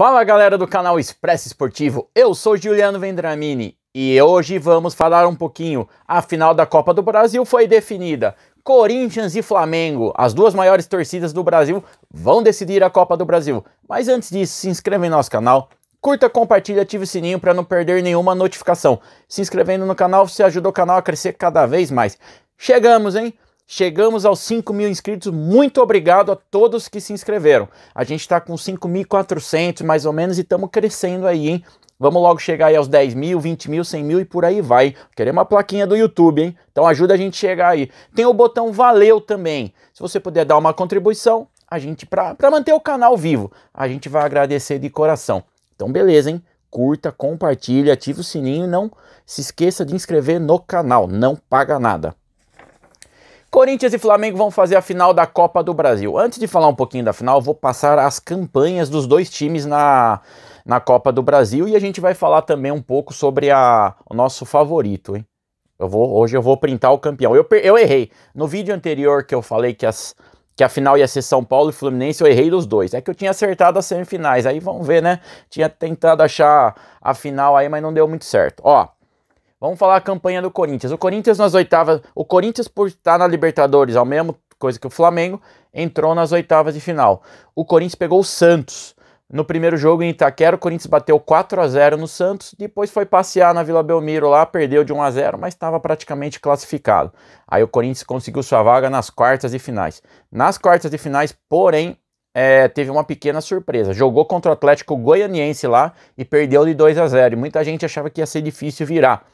Fala galera do canal Expresso Esportivo, eu sou Juliano Vendramini e hoje vamos falar um pouquinho. A final da Copa do Brasil foi definida. Corinthians e Flamengo, as duas maiores torcidas do Brasil, vão decidir a Copa do Brasil. Mas antes disso, se inscreva em nosso canal, curta, compartilha, ative o sininho para não perder nenhuma notificação. Se inscrevendo no canal, você ajuda o canal a crescer cada vez mais. Chegamos, hein? Chegamos aos 5 mil inscritos. Muito obrigado a todos que se inscreveram. A gente está com 5.400 mais ou menos e estamos crescendo aí, hein? Vamos logo chegar aí aos 10 mil, 20 mil, 100 mil e por aí vai. Queremos uma plaquinha do YouTube, hein? Então ajuda a gente a chegar aí. Tem o botão Valeu também. Se você puder dar uma contribuição, a gente, para manter o canal vivo, a gente vai agradecer de coração. Então beleza, hein? Curta, compartilha, ativa o sininho e não se esqueça de inscrever no canal. Não paga nada. Corinthians e Flamengo vão fazer a final da Copa do Brasil. Antes de falar um pouquinho da final, vou passar as campanhas dos dois times na, na Copa do Brasil e a gente vai falar também um pouco sobre a, o nosso favorito, hein? Eu vou, hoje eu vou printar o campeão. Eu, eu errei. No vídeo anterior que eu falei que, as, que a final ia ser São Paulo e Fluminense, eu errei dos dois. É que eu tinha acertado as semifinais. Aí vamos ver, né? Tinha tentado achar a final aí, mas não deu muito certo. Ó, Vamos falar a campanha do Corinthians. O Corinthians nas oitavas, o Corinthians por estar na Libertadores, ao mesmo coisa que o Flamengo, entrou nas oitavas de final. O Corinthians pegou o Santos. No primeiro jogo em Itaquera, o Corinthians bateu 4 a 0 no Santos, depois foi passear na Vila Belmiro lá, perdeu de 1 a 0, mas estava praticamente classificado. Aí o Corinthians conseguiu sua vaga nas quartas de finais. Nas quartas de finais, porém, é, teve uma pequena surpresa. Jogou contra o Atlético Goianiense lá e perdeu de 2 a 0. E muita gente achava que ia ser difícil virar.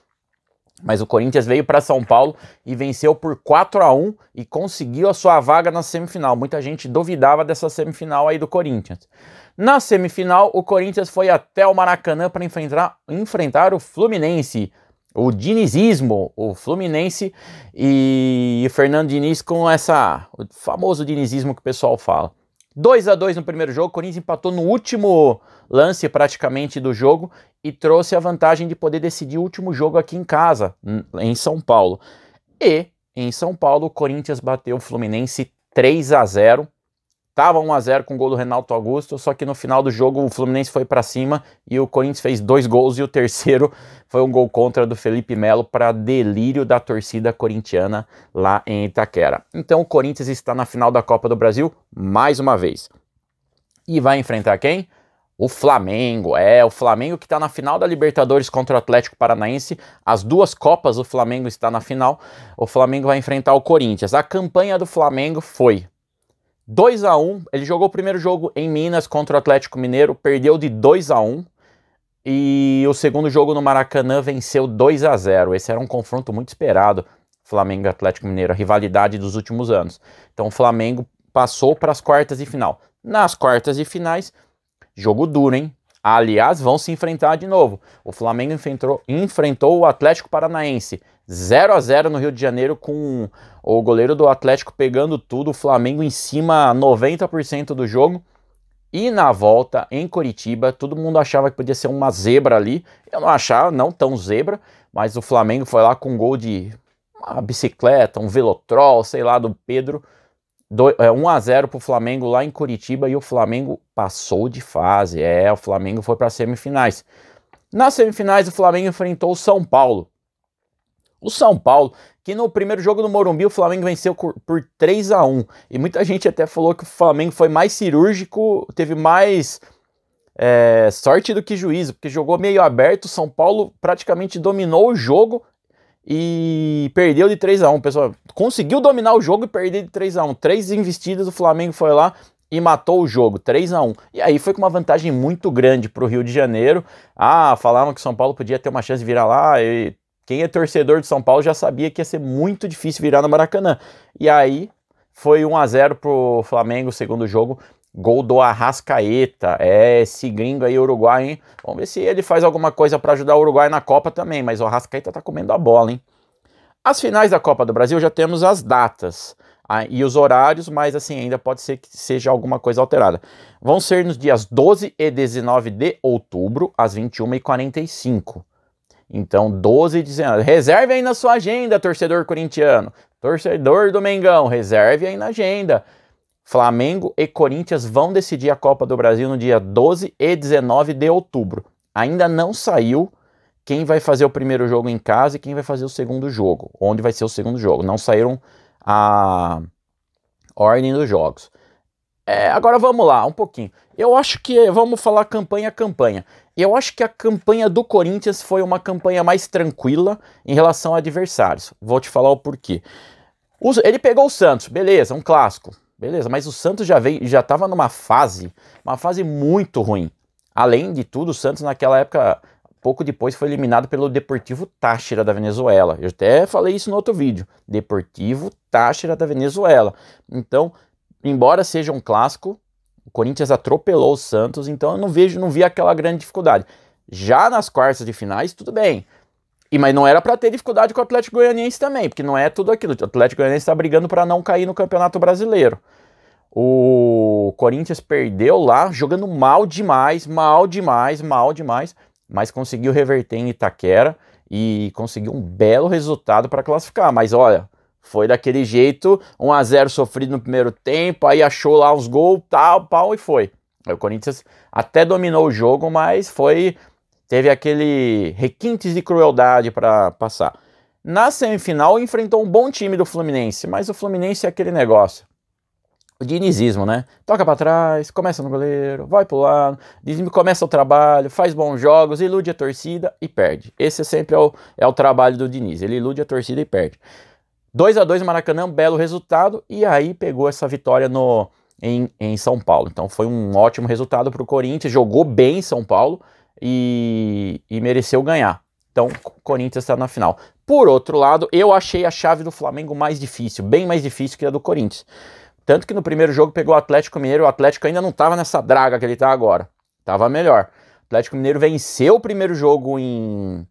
Mas o Corinthians veio para São Paulo e venceu por 4 a 1 e conseguiu a sua vaga na semifinal. Muita gente duvidava dessa semifinal aí do Corinthians. Na semifinal, o Corinthians foi até o Maracanã para enfrentar, enfrentar o Fluminense, o dinizismo, o Fluminense e o Fernando Diniz com essa o famoso dinizismo que o pessoal fala. 2 a 2 no primeiro jogo, o Corinthians empatou no último lance praticamente do jogo e trouxe a vantagem de poder decidir o último jogo aqui em casa, em São Paulo. E em São Paulo, o Corinthians bateu o Fluminense 3 a 0 Tava 1 a 0 com o gol do Renato Augusto, só que no final do jogo o Fluminense foi para cima e o Corinthians fez dois gols e o terceiro foi um gol contra do Felipe Melo para delírio da torcida corintiana lá em Itaquera. Então o Corinthians está na final da Copa do Brasil mais uma vez. E vai enfrentar quem? O Flamengo, é, o Flamengo que está na final da Libertadores contra o Atlético Paranaense. As duas Copas o Flamengo está na final. O Flamengo vai enfrentar o Corinthians. A campanha do Flamengo foi 2 a 1 Ele jogou o primeiro jogo em Minas contra o Atlético Mineiro, perdeu de 2 a 1 E o segundo jogo no Maracanã venceu 2 a 0 Esse era um confronto muito esperado. Flamengo e Atlético Mineiro, a rivalidade dos últimos anos. Então o Flamengo passou para as quartas de final. Nas quartas de finais, jogo duro, hein? Aliás, vão se enfrentar de novo. O Flamengo enfrentou, enfrentou o Atlético Paranaense 0 a 0 no Rio de Janeiro com o goleiro do Atlético pegando tudo, o Flamengo em cima 90% do jogo. E na volta em Curitiba, todo mundo achava que podia ser uma zebra ali. Eu não achava, não tão zebra, mas o Flamengo foi lá com um gol de uma bicicleta, um velotrol, sei lá, do Pedro. 1 é, a 0 para o Flamengo lá em Curitiba e o Flamengo passou de fase. É, o Flamengo foi para as semifinais. Nas semifinais, o Flamengo enfrentou o São Paulo. O São Paulo, que no primeiro jogo do Morumbi o Flamengo venceu por 3 a 1 E muita gente até falou que o Flamengo foi mais cirúrgico, teve mais é, sorte do que juízo, porque jogou meio aberto. O São Paulo praticamente dominou o jogo e perdeu de 3 x 1 pessoal. Conseguiu dominar o jogo e perder de 3 x 1 Três investidas, o Flamengo foi lá e matou o jogo, 3 x 1 E aí foi com uma vantagem muito grande para o Rio de Janeiro. Ah, falavam que São Paulo podia ter uma chance de virar lá. E quem é torcedor de São Paulo já sabia que ia ser muito difícil virar no Maracanã. E aí foi 1 x 0 para o Flamengo, segundo jogo, Gol do Arrascaeta. É, esse gringo aí, Uruguai, hein? Vamos ver se ele faz alguma coisa para ajudar o Uruguai na Copa também, mas o Arrascaeta tá comendo a bola, hein? As finais da Copa do Brasil já temos as datas e os horários, mas assim, ainda pode ser que seja alguma coisa alterada. Vão ser nos dias 12 e 19 de outubro, às 21h45. Então, 12 e 19. Reserve aí na sua agenda, torcedor corintiano. Torcedor do Mengão, reserve aí na agenda. Flamengo e Corinthians vão decidir a Copa do Brasil no dia 12 e 19 de outubro. Ainda não saiu quem vai fazer o primeiro jogo em casa e quem vai fazer o segundo jogo, onde vai ser o segundo jogo. Não saíram a ordem dos jogos. É, agora vamos lá, um pouquinho. Eu acho que vamos falar campanha a campanha. Eu acho que a campanha do Corinthians foi uma campanha mais tranquila em relação a adversários. Vou te falar o porquê. Ele pegou o Santos, beleza, um clássico Beleza, mas o Santos já veio, já estava numa fase, uma fase muito ruim. Além de tudo, o Santos naquela época, pouco depois, foi eliminado pelo Deportivo Táchira da Venezuela. Eu até falei isso no outro vídeo. Deportivo Táchira da Venezuela. Então, embora seja um clássico, o Corinthians atropelou o Santos, então eu não vejo, não vi aquela grande dificuldade. Já nas quartas de finais, tudo bem. E, mas não era para ter dificuldade com o Atlético Goianiense também, porque não é tudo aquilo. O Atlético Goianiense está brigando para não cair no Campeonato Brasileiro. O Corinthians perdeu lá, jogando mal demais, mal demais, mal demais, mas conseguiu reverter em Itaquera e conseguiu um belo resultado para classificar. Mas olha, foi daquele jeito, 1 a 0 sofrido no primeiro tempo, aí achou lá os gols, tal, pau e foi. O Corinthians até dominou o jogo, mas foi teve aquele requintes de crueldade para passar. Na semifinal enfrentou um bom time do Fluminense, mas o Fluminense é aquele negócio. O dinizismo, né? Toca para trás, começa no goleiro, vai pro lado, começa o trabalho, faz bons jogos, ilude a torcida e perde. Esse sempre é o, é o trabalho do Diniz, ele ilude a torcida e perde. 2 a 2 Maracanã, belo resultado, e aí pegou essa vitória no, em, em São Paulo. Então foi um ótimo resultado para o Corinthians, jogou bem em São Paulo, e, e mereceu ganhar. Então, Corinthians está na final. Por outro lado, eu achei a chave do Flamengo mais difícil, bem mais difícil que a do Corinthians. Tanto que no primeiro jogo pegou o Atlético Mineiro, o Atlético ainda não estava nessa draga que ele está agora. estava melhor. O Atlético Mineiro venceu o primeiro jogo em,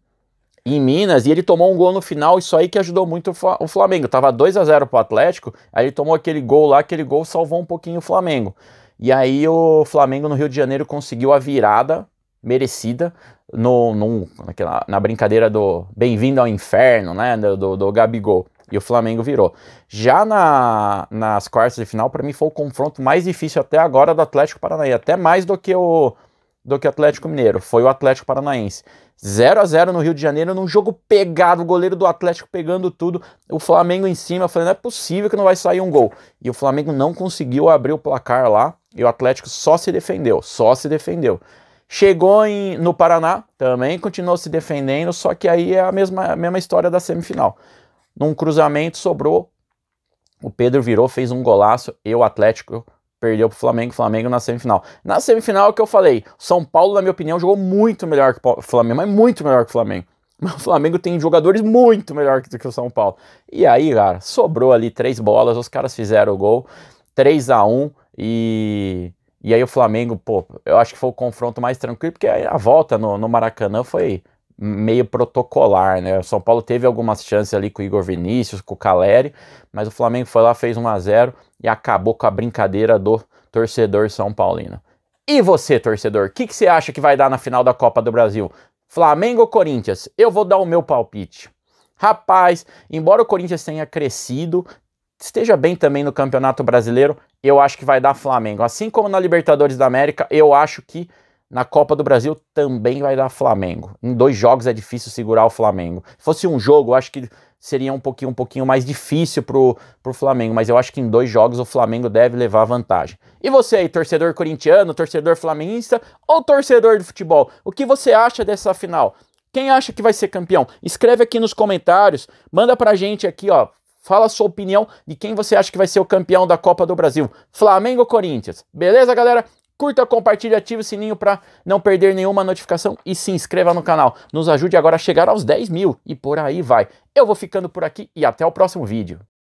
em Minas e ele tomou um gol no final, isso aí que ajudou muito o Flamengo. Tava 2 a 0 o Atlético, aí ele tomou aquele gol lá, aquele gol salvou um pouquinho o Flamengo. E aí o Flamengo no Rio de Janeiro conseguiu a virada merecida no, no naquela, na brincadeira do bem-vindo ao inferno, né? Do, do, do, Gabigol. E o Flamengo virou. Já na, nas quartas de final, para mim foi o confronto mais difícil até agora do Atlético Paranaense, até mais do que o do que Atlético Mineiro. Foi o Atlético Paranaense. 0 a 0 no Rio de Janeiro, num jogo pegado, o goleiro do Atlético pegando tudo, o Flamengo em cima, falando, não é possível que não vai sair um gol. E o Flamengo não conseguiu abrir o placar lá, e o Atlético só se defendeu, só se defendeu. Chegou em, no Paraná, também continuou se defendendo, só que aí é a mesma, a mesma história da semifinal. Num cruzamento sobrou, o Pedro virou, fez um golaço e o Atlético perdeu pro Flamengo, Flamengo na semifinal. Na semifinal é o que eu falei, São Paulo, na minha opinião, jogou muito melhor que o Flamengo, mas muito melhor que o Flamengo. O Flamengo tem jogadores muito melhor do que o São Paulo. E aí, cara, sobrou ali três bolas, os caras fizeram o gol, 3 a 1 e e aí o Flamengo, pô, eu acho que foi o confronto mais tranquilo, porque a volta no, no Maracanã foi meio protocolar, né? O São Paulo teve algumas chances ali com o Igor Vinícius, com o Caleri, mas o Flamengo foi lá, fez 1 a 0 e acabou com a brincadeira do torcedor São Paulino. E você, torcedor, o que, que você acha que vai dar na final da Copa do Brasil? Flamengo ou Corinthians? Eu vou dar o meu palpite. Rapaz, embora o Corinthians tenha crescido, esteja bem também no Campeonato Brasileiro, eu acho que vai dar Flamengo. Assim como na Libertadores da América, eu acho que na Copa do Brasil também vai dar Flamengo. Em dois jogos é difícil segurar o Flamengo. Se fosse um jogo, eu acho que seria um pouquinho, um pouquinho mais difícil pro, Flamengo, mas eu acho que em dois jogos o Flamengo deve levar vantagem. E você aí, torcedor corintiano, torcedor flamenguista ou torcedor de futebol, o que você acha dessa final? Quem acha que vai ser campeão? Escreve aqui nos comentários, manda pra gente aqui, ó, Fala a sua opinião de quem você acha que vai ser o campeão da Copa do Brasil. Flamengo ou Corinthians? Beleza, galera? Curta, compartilhe, ative o sininho para não perder nenhuma notificação e se inscreva no canal. Nos ajude agora a chegar aos 10 mil e por aí vai. Eu vou ficando por aqui e até o próximo vídeo.